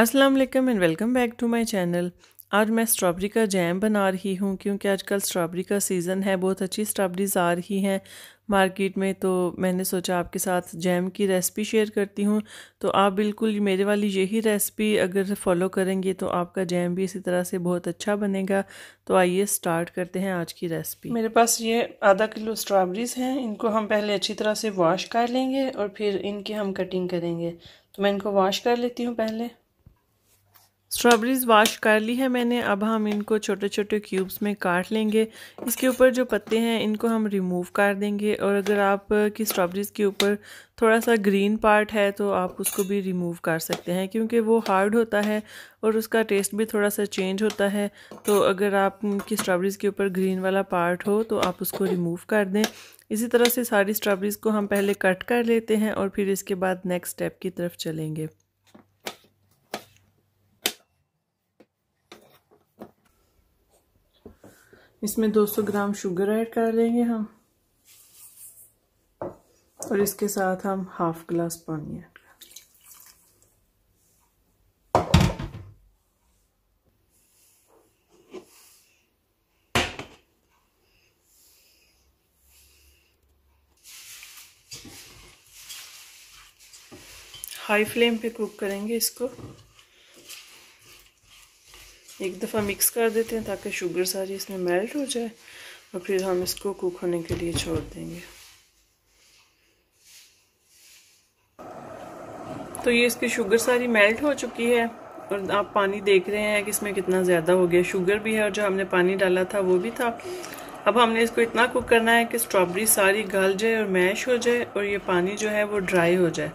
अस्सलाम वालेकुम and welcome back to my channel आज मैं स्ट्रॉबेरी का जैम बना रही हूँ क्योंकि आजकल स्ट्रॉबेरी का सीज़न है बहुत अच्छी स्ट्रॉबेरीज आ रही हैं मार्केट में तो मैंने सोचा आपके साथ जैम की रेसिपी शेयर करती हूँ तो आप बिल्कुल मेरे वाली यही रेसिपी अगर फॉलो करेंगे तो आपका जैम भी इसी तरह से बहुत अच्छा बनेगा तो आइए स्टार्ट करते हैं आज की रेसिपी मेरे पास ये आधा किलो स्ट्रॉबेरीज़ हैं इनको हम पहले अच्छी तरह से वॉश कर लेंगे और फिर इनकी हम कटिंग करेंगे तो मैं इनको वॉश कर लेती हूँ पहले स्ट्रॉबेरीज़ वाश कर ली है मैंने अब हम इनको छोटे छोटे क्यूब्स में काट लेंगे इसके ऊपर जो पत्ते हैं इनको हम रिमूव कर देंगे और अगर आप की स्ट्रॉबेरीज़ के ऊपर थोड़ा सा ग्रीन पार्ट है तो आप उसको भी रिमूव कर सकते हैं क्योंकि वो हार्ड होता है और उसका टेस्ट भी थोड़ा सा चेंज होता है तो अगर आप की स्ट्रॉबेरीज़ के ऊपर ग्रीन वाला पार्ट हो तो आप उसको रिमूव कर दें इसी तरह से सारी स्ट्रॉबेरीज़ को हम पहले कट कर लेते हैं और फिर इसके बाद नेक्स्ट स्टेप की तरफ चलेंगे इसमें 200 ग्राम शुगर ऐड कर लेंगे हम और इसके साथ हम हाफ ग्लास पानी ऐड हाई फ्लेम पे कुक करेंगे इसको एक दफ़ा मिक्स कर देते हैं ताकि शुगर सारी इसमें मेल्ट हो जाए और फिर हम इसको कुक होने के लिए छोड़ देंगे तो ये इसकी शुगर सारी मेल्ट हो चुकी है और आप पानी देख रहे हैं कि इसमें कितना ज़्यादा हो गया शुगर भी है और जो हमने पानी डाला था वो भी था अब हमने इसको इतना कुक करना है कि स्ट्रॉबेरी सारी गल जाए और मैश हो जाए और ये पानी जो है वो ड्राई हो जाए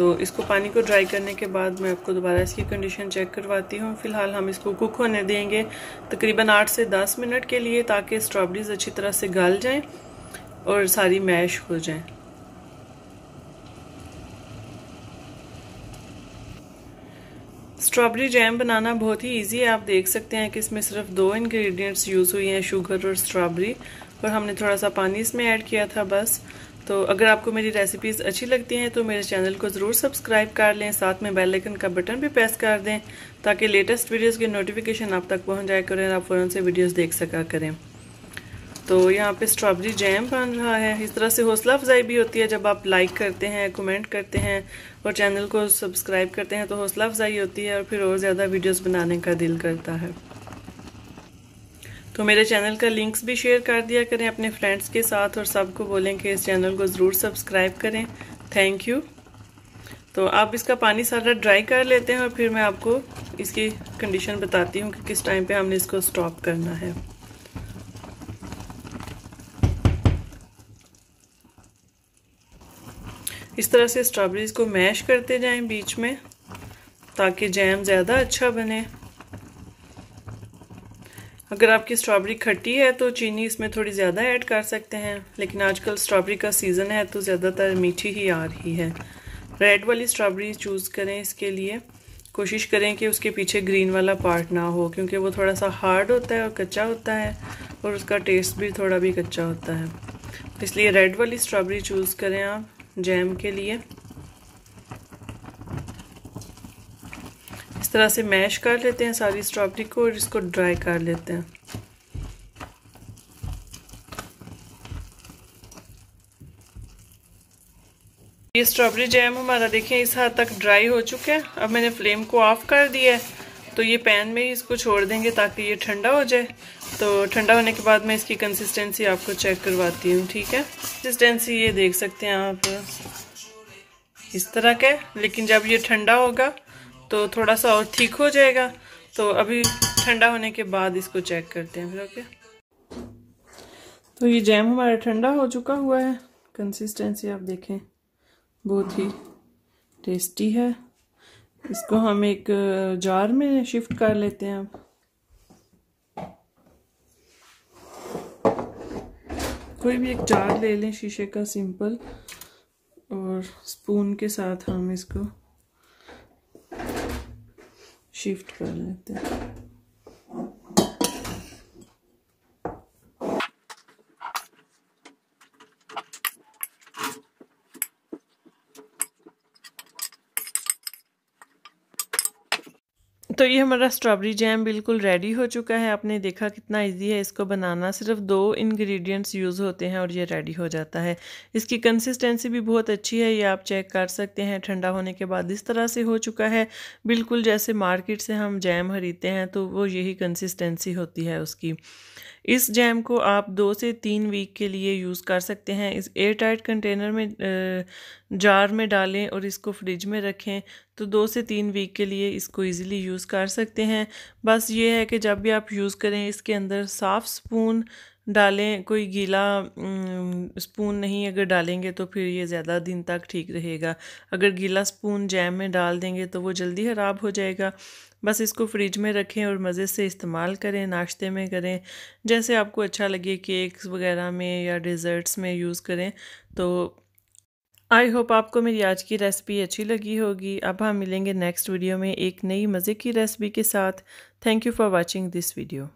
तो इसको पानी को ड्राई करने के बाद मैं आपको दोबारा इसकी कंडीशन चेक करवाती हूँ फ़िलहाल हम इसको कुक होने देंगे तकरीबन आठ से दस मिनट के लिए ताकि स्ट्रॉबेरीज अच्छी तरह से गल जाए और सारी मैश हो जाए स्ट्रॉबेरी जैम बनाना बहुत ही इजी है आप देख सकते हैं कि इसमें सिर्फ दो इंग्रेडिएंट्स यूज़ हुई हैं शुगर और स्ट्रॉबेरी और हमने थोड़ा सा पानी इसमें ऐड किया था बस तो अगर आपको मेरी रेसिपीज़ अच्छी लगती हैं तो मेरे चैनल को ज़रूर सब्सक्राइब कर लें साथ में बेल आइकन का बटन भी प्रेस कर दें ताकि लेटेस्ट वीडियोस की नोटिफिकेशन आप तक पहुंच जाए करें आप फ़ौरन से वीडियोस देख सका करें तो यहाँ पे स्ट्रॉबेरी जैम बन रहा है इस तरह से हौसला अफजाई भी होती है जब आप लाइक करते हैं कमेंट करते हैं और चैनल को सब्सक्राइब करते हैं तो हौसला अफजाई होती है और फिर और ज़्यादा वीडियोज़ बनाने का दिल करता है तो मेरे चैनल का लिंक्स भी शेयर कर दिया करें अपने फ्रेंड्स के साथ और सबको बोलें कि इस चैनल को ज़रूर सब्सक्राइब करें थैंक यू तो आप इसका पानी सारा ड्राई कर लेते हैं और फिर मैं आपको इसकी कंडीशन बताती हूँ कि किस टाइम पे हमने इसको स्टॉप करना है इस तरह से स्ट्रॉबेरीज को मैश करते जाएं बीच में ताकि जैम ज़्यादा अच्छा बने अगर आपकी स्ट्रॉबेरी खट्टी है तो चीनी इसमें थोड़ी ज़्यादा ऐड कर सकते हैं लेकिन आजकल स्ट्रॉबेरी का सीज़न है तो ज़्यादातर मीठी ही आ रही है रेड वाली स्ट्रॉबेरी चूज़ करें इसके लिए कोशिश करें कि उसके पीछे ग्रीन वाला पार्ट ना हो क्योंकि वो थोड़ा सा हार्ड होता है और कच्चा होता है और उसका टेस्ट भी थोड़ा भी कच्चा होता है इसलिए रेड वाली स्ट्रॉबेरी चूज़ करें आप जैम के लिए तरह से मैश कर लेते हैं सारी स्ट्रॉबेरी को और इसको ड्राई कर लेते हैं ये स्ट्रॉबेरी जैम हमारा देखिए इस हद तक ड्राई हो चुका है अब मैंने फ्लेम को ऑफ कर दिया है तो ये पैन में ही इसको छोड़ देंगे ताकि ये ठंडा हो जाए तो ठंडा होने के बाद मैं इसकी कंसिस्टेंसी आपको चेक करवाती हूँ ठीक है कंसिस्टेंसी ये देख सकते हैं आप इस तरह का लेकिन जब ये ठंडा होगा तो थोड़ा सा और ठीक हो जाएगा तो अभी ठंडा होने के बाद इसको चेक करते हैं फिर ओके तो ये जैम हमारा ठंडा हो चुका हुआ है कंसिस्टेंसी आप देखें बहुत ही टेस्टी है इसको हम एक जार में शिफ्ट कर लेते हैं अब कोई भी एक जार ले लें शीशे का सिंपल और स्पून के साथ हम इसको शिफ्ट कर लेते हैं तो ये हमारा स्ट्रॉबेरी जैम बिल्कुल रेडी हो चुका है आपने देखा कितना इजी है इसको बनाना सिर्फ दो इंग्रेडिएंट्स यूज़ होते हैं और ये रेडी हो जाता है इसकी कंसिस्टेंसी भी बहुत अच्छी है ये आप चेक कर सकते हैं ठंडा होने के बाद इस तरह से हो चुका है बिल्कुल जैसे मार्केट से हम जैम खरीदते हैं तो वो यही कंसिस्टेंसी होती है उसकी इस जैम को आप दो से तीन वीक के लिए यूज़ कर सकते हैं इस एयर टाइट कंटेनर में जार में डालें और इसको फ्रिज में रखें तो दो से तीन वीक के लिए इसको इजीली यूज़ कर सकते हैं बस ये है कि जब भी आप यूज़ करें इसके अंदर साफ़ स्पून डालें कोई गीला स्पून नहीं अगर डालेंगे तो फिर ये ज़्यादा दिन तक ठीक रहेगा अगर गीला स्पून जैम में डाल देंगे तो वो जल्दी ख़राब हो जाएगा बस इसको फ्रिज में रखें और मज़े से इस्तेमाल करें नाश्ते में करें जैसे आपको अच्छा लगे केक्स वगैरह में या डिज़र्ट्स में यूज़ करें तो आई होप आपको मेरी आज की रेसिपी अच्छी लगी होगी अब हम मिलेंगे नेक्स्ट वीडियो में एक नई मज़े की रेसिपी के साथ thank you for watching this video